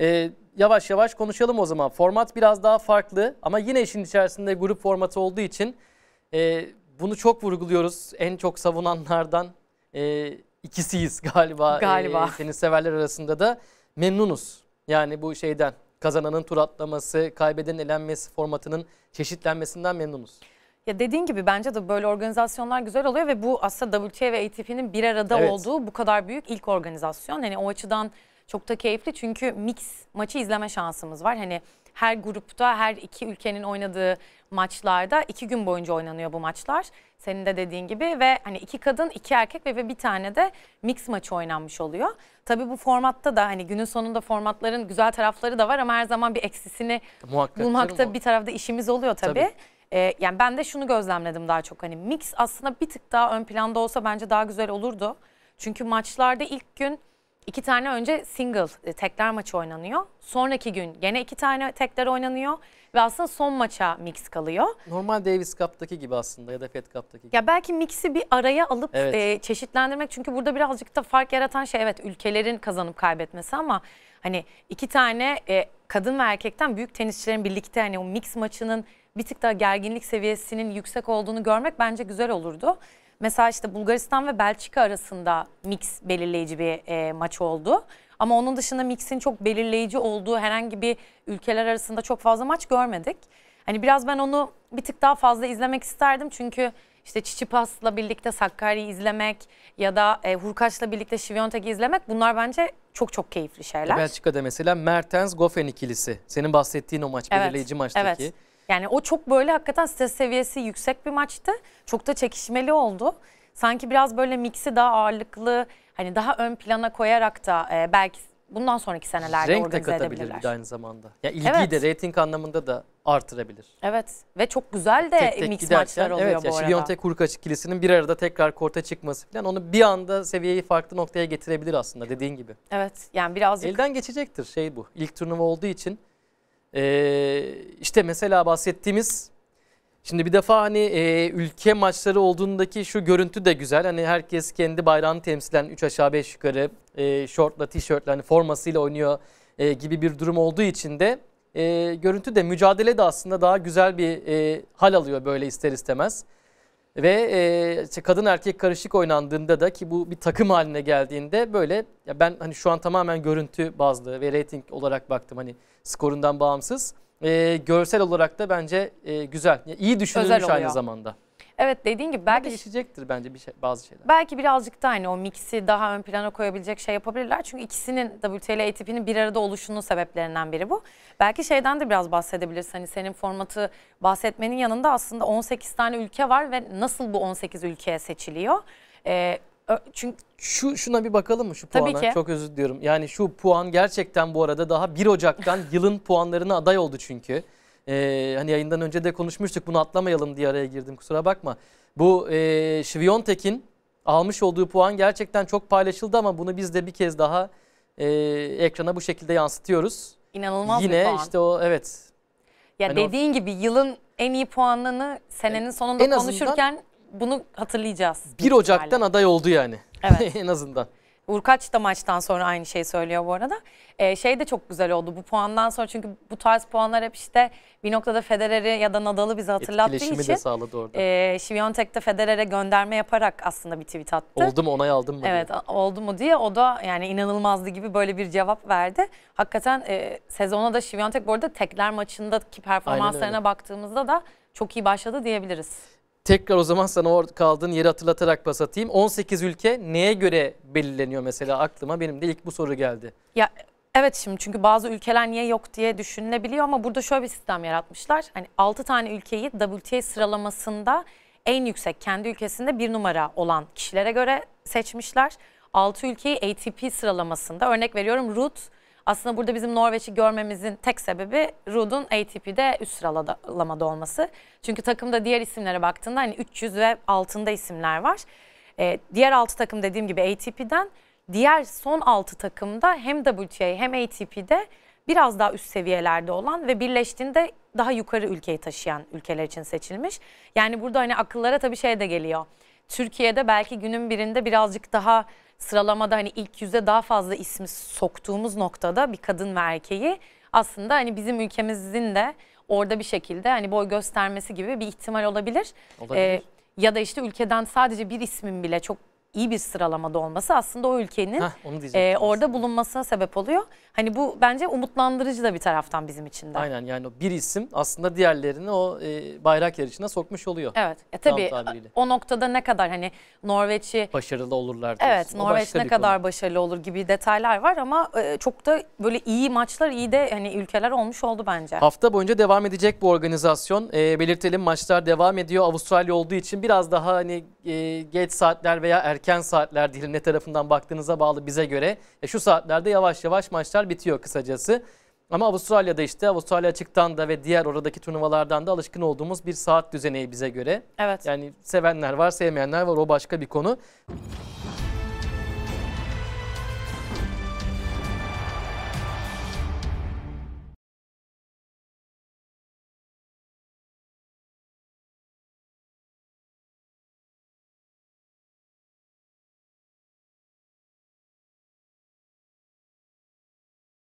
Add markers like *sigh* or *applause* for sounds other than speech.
E, yavaş yavaş konuşalım o zaman. Format biraz daha farklı ama yine işin içerisinde grup formatı olduğu için e, bunu çok vurguluyoruz. En çok savunanlardan e, ikisiyiz galiba. *laughs* Galiba. E, tenis severler arasında da memnunuz. Yani bu şeyden kazananın tur atlaması, kaybedenin elenmesi formatının çeşitlenmesinden memnunuz. Ya dediğin gibi bence de böyle organizasyonlar güzel oluyor ve bu aslında WTA ve ATP'nin bir arada evet. olduğu bu kadar büyük ilk organizasyon. Hani o açıdan çok da keyifli çünkü mix maçı izleme şansımız var. Hani her grupta her iki ülkenin oynadığı maçlarda iki gün boyunca oynanıyor bu maçlar. Senin de dediğin gibi ve hani iki kadın iki erkek ve, bir tane de mix maçı oynanmış oluyor. Tabii bu formatta da hani günün sonunda formatların güzel tarafları da var ama her zaman bir eksisini Muhakkak, bulmakta bir tarafta işimiz oluyor tabii. tabii. Ee, yani ben de şunu gözlemledim daha çok hani mix aslında bir tık daha ön planda olsa bence daha güzel olurdu. Çünkü maçlarda ilk gün İki tane önce single e, tekler maçı oynanıyor. Sonraki gün gene iki tane tekler oynanıyor ve aslında son maça mix kalıyor. Normal Davis Cup'taki gibi aslında ya da Fed Cup'taki gibi. Ya belki mix'i bir araya alıp evet. e, çeşitlendirmek çünkü burada birazcık da fark yaratan şey evet ülkelerin kazanıp kaybetmesi ama hani iki tane e, kadın ve erkekten büyük tenisçilerin birlikte hani o mix maçının bir tık daha gerginlik seviyesinin yüksek olduğunu görmek bence güzel olurdu. Mesela işte Bulgaristan ve Belçika arasında mix belirleyici bir e, maç oldu. Ama onun dışında mixin çok belirleyici olduğu herhangi bir ülkeler arasında çok fazla maç görmedik. Hani biraz ben onu bir tık daha fazla izlemek isterdim çünkü işte Çiçipas'la birlikte Sakarya'yı izlemek ya da e, Hurkaç'la birlikte Şiviyontek'i izlemek bunlar bence çok çok keyifli şeyler. Belçika'da mesela Mertens Goffin ikilisi. Senin bahsettiğin o maç, evet, belirleyici maçtaki. Evet. Yani o çok böyle hakikaten stres seviyesi yüksek bir maçtı. Çok da çekişmeli oldu. Sanki biraz böyle mixi daha ağırlıklı hani daha ön plana koyarak da e, belki bundan sonraki senelerde Renk organize edebilirler. bir de aynı zamanda. Ya ilgiyi evet. de rating anlamında da artırabilir. Evet ve çok güzel de tek, tek mix giderken, maçlar oluyor evet, bu ya, arada. Şiliyontek Hurkaç ikilisinin bir arada tekrar korta çıkması falan onu bir anda seviyeyi farklı noktaya getirebilir aslında dediğin gibi. Evet yani birazcık. Elden geçecektir şey bu. İlk turnuva olduğu için ee, işte mesela bahsettiğimiz Şimdi bir defa hani e, ülke maçları olduğundaki şu görüntü de güzel. Hani herkes kendi bayrağını temsilen 3 aşağı 5 yukarı e, şortla, tişörtle, hani formasıyla oynuyor e, gibi bir durum olduğu için de e, görüntü de mücadele de aslında daha güzel bir e, hal alıyor böyle ister istemez. Ve e, işte kadın erkek karışık oynandığında da ki bu bir takım haline geldiğinde böyle ya ben hani şu an tamamen görüntü bazlı ve reyting olarak baktım hani skorundan bağımsız. E, görsel olarak da bence e, güzel. Yani iyi düşünülmüş Özel aynı zamanda. Evet dediğin gibi belki... Ama değişecektir bence bir şey, bazı şeyler. Belki birazcık da aynı o miksi daha ön plana koyabilecek şey yapabilirler. Çünkü ikisinin WTL ATP'nin bir arada oluşunun sebeplerinden biri bu. Belki şeyden de biraz bahsedebilirsin. Hani senin formatı bahsetmenin yanında aslında 18 tane ülke var ve nasıl bu 18 ülkeye seçiliyor? Ee, çünkü şu şuna bir bakalım mı şu puana? Tabii ki. Çok özür diliyorum. Yani şu puan gerçekten bu arada daha 1 Ocak'tan yılın puanlarına aday oldu çünkü e, hani yayından önce de konuşmuştuk bunu atlamayalım diye araya girdim kusura bakma. Bu e, Şiviyontek'in almış olduğu puan gerçekten çok paylaşıldı ama bunu biz de bir kez daha e, ekrana bu şekilde yansıtıyoruz. İnanılmaz Yine bir puan. işte o evet. Ya hani dediğin o, gibi yılın en iyi puanını senenin e, sonunda konuşurken bunu hatırlayacağız. 1 Ocak'tan aday oldu yani. Evet. *laughs* en azından. Urkaç da maçtan sonra aynı şeyi söylüyor bu arada. Ee, şey de çok güzel oldu bu puandan sonra çünkü bu tarz puanlar hep işte bir noktada Federer'i ya da Nadal'ı bize hatırlattığı Etkileşimi için. de sağladı orada. E, Şiviyontek de Federer'e gönderme yaparak aslında bir tweet attı. Oldu mu onay aldın mı? Evet diye. oldu mu diye o da yani inanılmazdı gibi böyle bir cevap verdi. Hakikaten e, sezona da Şiviyontek bu arada tekler maçındaki performanslarına baktığımızda da çok iyi başladı diyebiliriz. Tekrar o zaman sana or kaldığın yeri hatırlatarak pas atayım. 18 ülke neye göre belirleniyor mesela aklıma? Benim de ilk bu soru geldi. Ya Evet şimdi çünkü bazı ülkeler niye yok diye düşünülebiliyor ama burada şöyle bir sistem yaratmışlar. Hani 6 tane ülkeyi WTA sıralamasında en yüksek kendi ülkesinde bir numara olan kişilere göre seçmişler. 6 ülkeyi ATP sıralamasında örnek veriyorum Ruth aslında burada bizim Norveç'i görmemizin tek sebebi Rud'un ATP'de üst sıralamada olması. Çünkü takımda diğer isimlere baktığında hani 300 ve altında isimler var. Ee, diğer 6 takım dediğim gibi ATP'den diğer son 6 takımda hem WTA hem ATP'de biraz daha üst seviyelerde olan ve birleştiğinde daha yukarı ülkeyi taşıyan ülkeler için seçilmiş. Yani burada hani akıllara tabii şey de geliyor. Türkiye'de belki günün birinde birazcık daha sıralamada hani ilk yüze daha fazla ismi soktuğumuz noktada bir kadın ve erkeği aslında hani bizim ülkemizin de orada bir şekilde hani boy göstermesi gibi bir ihtimal olabilir. olabilir. Ee, ya da işte ülkeden sadece bir ismin bile çok iyi bir sıralamada olması aslında o ülkenin Heh, e, orada bulunmasına sebep oluyor. Hani bu bence umutlandırıcı da bir taraftan bizim için de. Aynen yani o bir isim aslında diğerlerini o e, bayrak yarışına sokmuş oluyor. Evet. E, tabii o noktada ne kadar hani Norveç'i başarılı olurlar. Diyorsun. Evet, Norveç ne kadar başarılı olur gibi detaylar var ama e, çok da böyle iyi maçlar, iyi de hani ülkeler olmuş oldu bence. Hafta boyunca devam edecek bu organizasyon. E, belirtelim maçlar devam ediyor. Avustralya olduğu için biraz daha hani e, geç saatler veya erken erken saatler diyelim ne tarafından baktığınıza bağlı bize göre. E şu saatlerde yavaş yavaş maçlar bitiyor kısacası. Ama Avustralya'da işte Avustralya açıktan da ve diğer oradaki turnuvalardan da alışkın olduğumuz bir saat düzeneği bize göre. Evet. Yani sevenler var sevmeyenler var o başka bir konu.